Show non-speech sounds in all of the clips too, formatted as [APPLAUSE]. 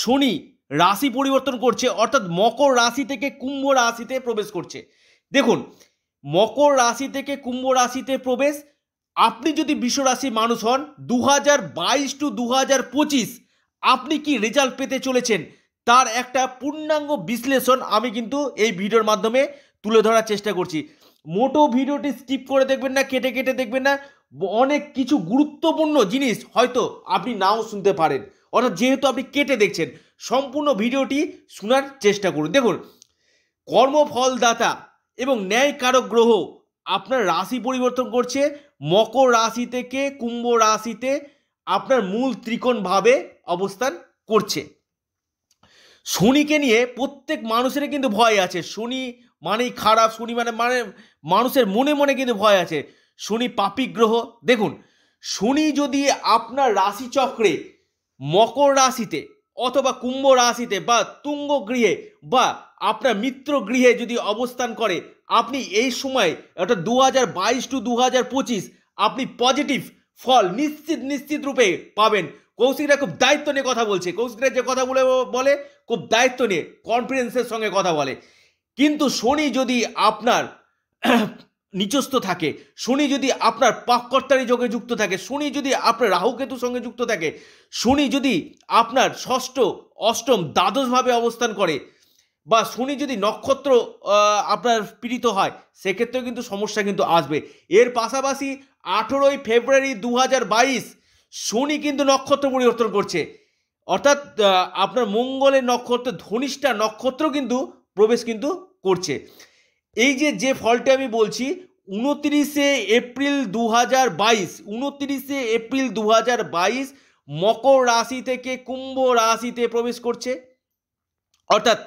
শনি রাশি পরিবর্তন করছে অর্থাৎ মকর রাশি থেকে কুম্ভ রাশিতে প্রবেশ করছে দেখুন মকর রাশি থেকে কুম্ভ রাশিতে প্রবেশ আপনি যদি বিশ্বরাশি মানুষ হন দু হাজার বাইশ টু দু হাজার পঁচিশ আপনি কি রেজাল্ট পেতে চলেছেন তার একটা পূর্ণাঙ্গ বিশ্লেষণ আমি কিন্তু এই ভিডিওর মাধ্যমে তুলে ধরার চেষ্টা করছি মোটো ভিডিওটি স্কিপ করে দেখবেন না কেটে কেটে দেখবেন না অনেক কিছু গুরুত্বপূর্ণ জিনিস হয়তো আপনি নাও শুনতে পারেন অর্থাৎ যেহেতু আপনি কেটে দেখছেন সম্পূর্ণ ভিডিওটি শোনার চেষ্টা করুন দেখুন কর্মফলদাতা এবং ন্যায়কারক গ্রহ আপনার রাশি পরিবর্তন করছে মকর রাশি থেকে কুম্ভ রাশিতে আপনার মূল ত্রিকোণভাবে অবস্থান করছে শনিকে নিয়ে প্রত্যেক মানুষের কিন্তু ভয় আছে শনি মানেই খারাপ শনি মানে মানে মানুষের মনে মনে কিন্তু ভয় আছে শনি পাপি গ্রহ দেখুন শনি যদি আপনার রাশিচক্রে মকর রাশিতে অথবা কুম্ভ রাশিতে বা তুঙ্গ গৃহে বা আপনার মিত্র গৃহে যদি অবস্থান করে আপনি এই সময় একটা দু হাজার বাইশ টু দু হাজার পঁচিশ আপনি পজিটিভ ফল নিশ্চিত নিশ্চিত রূপে পাবেন কৌশিকরা খুব দায়িত্ব নিয়ে কথা বলছে কৌশিকরা যে কথা বলে বলে খুব দায়িত্ব নিয়ে কনফিডেন্সের সঙ্গে কথা বলে কিন্তু শনি যদি আপনার নিচস্থ থাকে শনি যদি আপনার পাককর্তারী যোগে যুক্ত থাকে শনি যদি আপনার রাহুকেতুর সঙ্গে যুক্ত থাকে শনি যদি আপনার ষষ্ঠ অষ্টম দ্বাদশভাবে অবস্থান করে বা শনি যদি নক্ষত্র আপনার পীড়িত হয় সেক্ষেত্রেও কিন্তু সমস্যা কিন্তু আসবে এর পাশাপাশি আঠেরোই ফেব্রুয়ারি দু শনি কিন্তু নক্ষত্র পরিবর্তন করছে অর্থাৎ আপনার মঙ্গলের নক্ষত্র ধনিষ্ঠা নক্ষত্র কিন্তু প্রবেশ কিন্তু করছে এই যে যে ফলটি আমি বলছি উনত্রিশে এপ্রিল দু হাজার বাইশ উনত্রিশে এপ্রিল দু হাজার বাইশ মকর রাশি থেকে কুম্ভ রাশিতে প্রবেশ করছে অর্থাৎ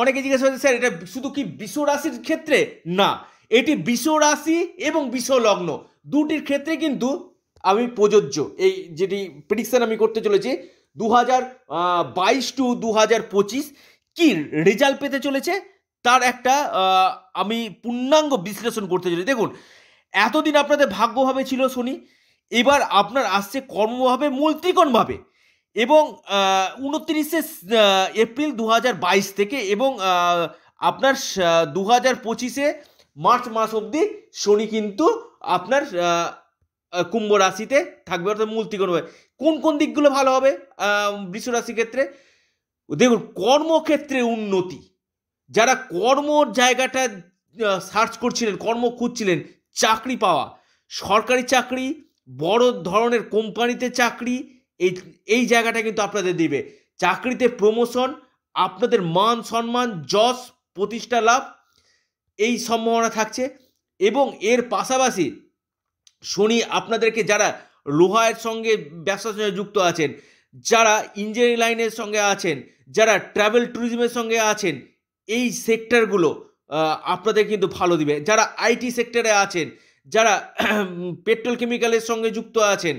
অনেকে জিজ্ঞাসা করছে স্যার এটা শুধু কি বিশ্ব রাশির ক্ষেত্রে না এটি বিশ্ব রাশি এবং বিশ্ব লগ্ন দুটির ক্ষেত্রে কিন্তু আমি প্রযোজ্য এই যেটি প্রিডিকশান আমি করতে চলেছি দু হাজার বাইশ টু দু হাজার পঁচিশ কী রেজাল্ট পেতে চলেছে তার একটা আমি পূর্ণাঙ্গ বিশ্লেষণ করতে চাই দেখুন এতদিন আপনাদের ভাগ্যভাবে ছিল শনি এবার আপনার আসছে কর্মভাবে মূল ত্রিকোণভাবে এবং উনত্রিশে এপ্রিল দু থেকে এবং আপনার দু হাজার পঁচিশে মার্চ মাস অবধি শনি কিন্তু আপনার কুম্ভ রাশিতে থাকবে অর্থাৎ মূল ত্রিকোণভাবে কোন কোন দিকগুলো ভালো হবে বৃষ্ণ রাশি ক্ষেত্রে দেখুন কর্মক্ষেত্রে উন্নতি যারা কর্মর জায়গাটা সার্চ করছিলেন কর্ম খুঁজছিলেন চাকরি পাওয়া সরকারি চাকরি বড় ধরনের কোম্পানিতে চাকরি এই এই জায়গাটা কিন্তু আপনাদের দিবে চাকরিতে প্রমোশন আপনাদের মান সম্মান যশ প্রতিষ্ঠা লাভ এই সম্ভাবনা থাকছে এবং এর পাশাপাশি শনি আপনাদেরকে যারা লোহায়ের সঙ্গে ব্যবসার সঙ্গে যুক্ত আছেন যারা ইঞ্জিনিয়ারিং লাইনের সঙ্গে আছেন যারা ট্রাভেল ট্যুরিজমের সঙ্গে আছেন এই সেক্টরগুলো আপনাদের কিন্তু ভালো দিবে যারা আইটি সেক্টরে আছেন যারা পেট্রোল [CLEARS THROAT] কেমিক্যালের সঙ্গে যুক্ত আছেন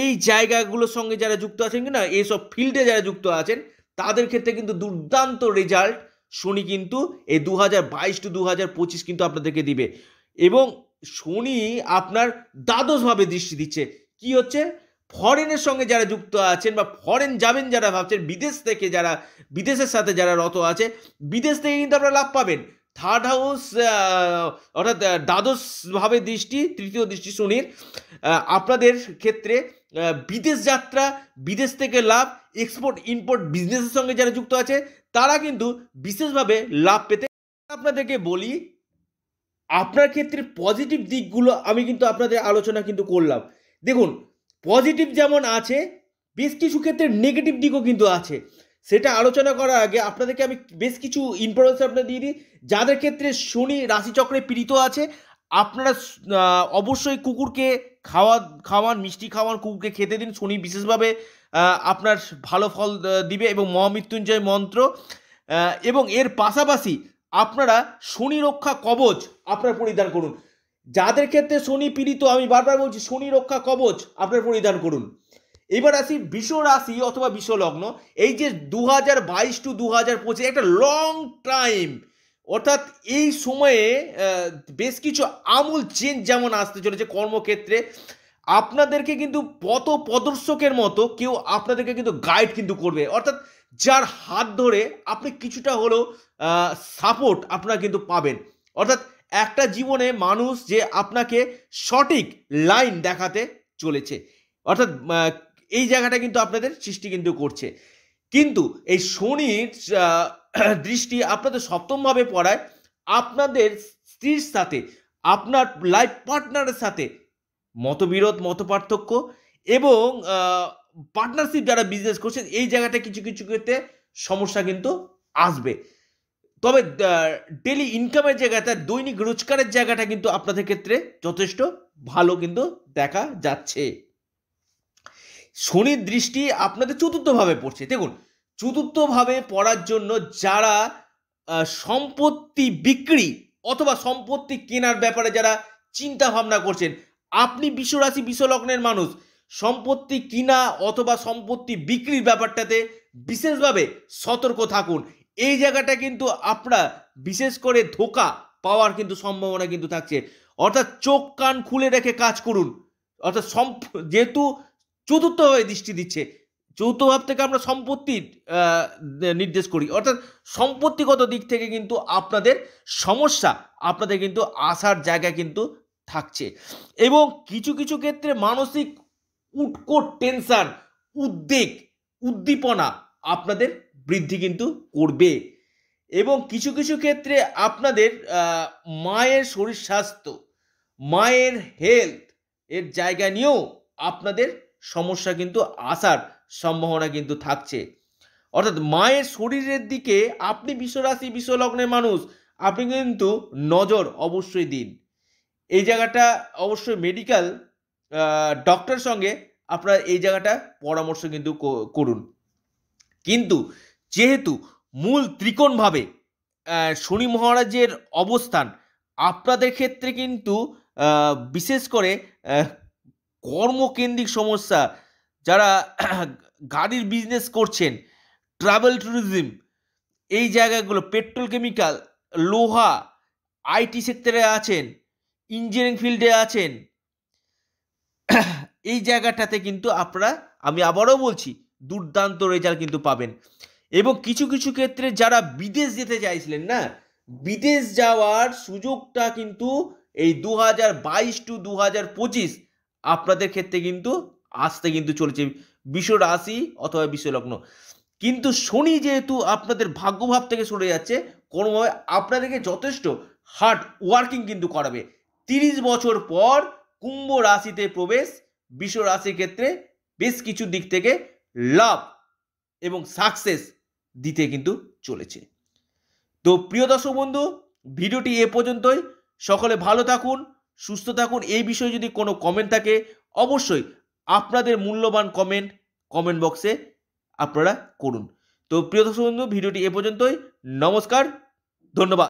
এই জায়গাগুলোর সঙ্গে যারা যুক্ত আছেন কিনা এইসব ফিল্ডে যারা যুক্ত আছেন তাদের ক্ষেত্রে কিন্তু দুর্দান্ত রেজাল্ট শনি কিন্তু এই দু হাজার বাইশ টু দু হাজার পঁচিশ কিন্তু আপনাদেরকে দিবে এবং শনি আপনার দ্বাদশভাবে দৃষ্টি দিচ্ছে কি হচ্ছে ফরেনের সঙ্গে যারা যুক্ত আছেন বা ফরেন যাবেন যারা ভাবছেন বিদেশ থেকে যারা বিদেশের সাথে যারা রত আছে বিদেশ থেকে কিন্তু আপনারা লাভ পাবেন থার্ড হাউস অর্থাৎ দ্বাদশভাবে দৃষ্টি তৃতীয় দৃষ্টি শুনির আপনাদের ক্ষেত্রে বিদেশ যাত্রা বিদেশ থেকে লাভ এক্সপোর্ট ইম্পোর্ট বিজনেসের সঙ্গে যারা যুক্ত আছে তারা কিন্তু বিশেষভাবে লাভ পেতে আপনাদেরকে বলি আপনার ক্ষেত্রে পজিটিভ দিকগুলো আমি কিন্তু আপনাদের আলোচনা কিন্তু করলাম দেখুন পজিটিভ যেমন আছে বেশ কিছু ক্ষেত্রে নেগেটিভ দিকও কিন্তু আছে সেটা আলোচনা করার আগে আপনাদেরকে আমি বেশ কিছু ইনফরমেশন আপনার দিয়ে দিই যাদের ক্ষেত্রে শনি রাশিচক্রে পীড়িত আছে আপনারা অবশ্যই কুকুরকে খাওয়া খাওয়ান মিষ্টি খাওয়ান কুকুরকে খেতে দিন শনি বিশেষভাবে আপনার ভালো ফল দিবে এবং মহামৃত্যুঞ্জয় মন্ত্র এবং এর পাশাপাশি আপনারা শনি রক্ষা কবচ আপনার পরিধান করুন যাদের ক্ষেত্রে শনি পীড়িত আমি বারবার বলছি শনি রক্ষা কবচ আপনার পরিধান করুন এবার আসি বিশ্ব রাশি অথবা বিশ্ব লগ্ন এই যে দু হাজার বাইশ টু দু হাজার পঁচিশ একটা লং টাইম অর্থাৎ এই সময়ে বেশ কিছু আমূল চেঞ্জ যেমন আসতে চলেছে কর্মক্ষেত্রে আপনাদেরকে কিন্তু পথ প্রদর্শকের মতো কেউ আপনাদেরকে কিন্তু গাইড কিন্তু করবে অর্থাৎ যার হাত ধরে আপনি কিছুটা হলেও সাপোর্ট আপনারা কিন্তু পাবেন অর্থাৎ একটা জীবনে মানুষ যে আপনাকে সঠিক লাইন দেখাতে চলেছে অর্থাৎ এই জায়গাটা কিন্তু আপনাদের সৃষ্টি কিন্তু করছে কিন্তু এই শনির দৃষ্টি আপনাদের সপ্তমভাবে পড়ায় আপনাদের স্ত্রীর সাথে আপনার লাইফ পার্টনারের সাথে মতবিরোধ মতপার্থক্য এবং পার্টনারশিপ যারা বিজনেস করছেন এই জায়গাটা কিছু কিছু ক্ষেত্রে সমস্যা কিন্তু আসবে তবে ডেলি ইনকামের জায়গাটা দৈনিক রোজগারের জায়গাটা কিন্তু আপনাদের ক্ষেত্রে যথেষ্ট ভালো কিন্তু দেখা যাচ্ছে শনির দৃষ্টি আপনাদের চতুর্থভাবে পড়ছে দেখুন চতুর্থভাবে পড়ার জন্য যারা সম্পত্তি বিক্রি অথবা সম্পত্তি কেনার ব্যাপারে যারা চিন্তা ভাবনা করছেন আপনি বিশ্বরাশি বিশ্বলগ্নের মানুষ সম্পত্তি কিনা অথবা সম্পত্তি বিক্রির ব্যাপারটাতে বিশেষভাবে সতর্ক থাকুন এই জায়গাটা কিন্তু আপনার বিশেষ করে ধোকা পাওয়ার কিন্তু সম্ভাবনা কিন্তু থাকছে অর্থাৎ চোখ কান খুলে রেখে কাজ করুন অর্থাৎ যেহেতু চতুর্থভাবে দৃষ্টি দিচ্ছে চতুর্থভাব ভাব থেকে আমরা সম্পত্তি নির্দেশ করি অর্থাৎ সম্পত্তিগত দিক থেকে কিন্তু আপনাদের সমস্যা আপনাদের কিন্তু আসার জায়গা কিন্তু থাকছে এবং কিছু কিছু ক্ষেত্রে মানসিক উৎকট টেনশান উদ্বেগ উদ্দীপনা আপনাদের বৃদ্ধি কিন্তু করবে এবং কিছু কিছু ক্ষেত্রে আপনাদের মায়ের শরীর স্বাস্থ্য মায়ের হেলথ এর জায়গা নিয়েও আপনাদের সমস্যা কিন্তু আসার সম্ভাবনা কিন্তু থাকছে অর্থাৎ মায়ের শরীরের দিকে আপনি বিশ্বরাশি বিশ্বলগ্নের মানুষ আপনি কিন্তু নজর অবশ্যই দিন এই জায়গাটা অবশ্যই মেডিকেল ডক্টর সঙ্গে আপনার এই জায়গাটা পরামর্শ কিন্তু করুন কিন্তু যেহেতু মূল ত্রিকোণভাবে শনি মহারাজের অবস্থান আপনাদের ক্ষেত্রে কিন্তু বিশেষ করে কর্মকেন্দ্রিক সমস্যা যারা [CLEARS THROAT] গাড়ির বিজনেস করছেন ট্রাভেল ট্যুরিজম এই জায়গাগুলো পেট্রোল কেমিক্যাল লোহা আইটি সেক্টরে আছেন ইঞ্জিনিয়ারিং ফিল্ডে আছেন [CLEARS THROAT] এই জায়গাটাতে কিন্তু আপনারা আমি আবারও বলছি দুর্দান্ত রেজাল্ট কিন্তু পাবেন এবং কিছু কিছু ক্ষেত্রে যারা বিদেশ যেতে চাইছিলেন না বিদেশ যাওয়ার সুযোগটা কিন্তু এই দু হাজার বাইশ টু দু হাজার পঁচিশ আপনাদের ক্ষেত্রে কিন্তু আসতে কিন্তু চলেছে বিশ্ব রাশি অথবা বিশ্বলগ্ন কিন্তু শনি যেহেতু আপনাদের ভাগ্যভাব থেকে সরে যাচ্ছে কোনোভাবে আপনাদেরকে যথেষ্ট হার্ড ওয়ার্কিং কিন্তু করাবে তিরিশ বছর পর কুম্ভ রাশিতে প্রবেশ বিশ্ব রাশির ক্ষেত্রে বেশ কিছু দিক থেকে লাভ এবং সাকসেস দিতে কিন্তু চলেছে তো প্রিয় দর্শক বন্ধু ভিডিওটি এ পর্যন্তই সকলে ভালো থাকুন সুস্থ থাকুন এই বিষয়ে যদি কোনো কমেন্ট থাকে অবশ্যই আপনাদের মূল্যবান কমেন্ট কমেন্ট বক্সে আপনারা করুন তো প্রিয় দর্শক বন্ধু ভিডিওটি এ পর্যন্তই নমস্কার ধন্যবাদ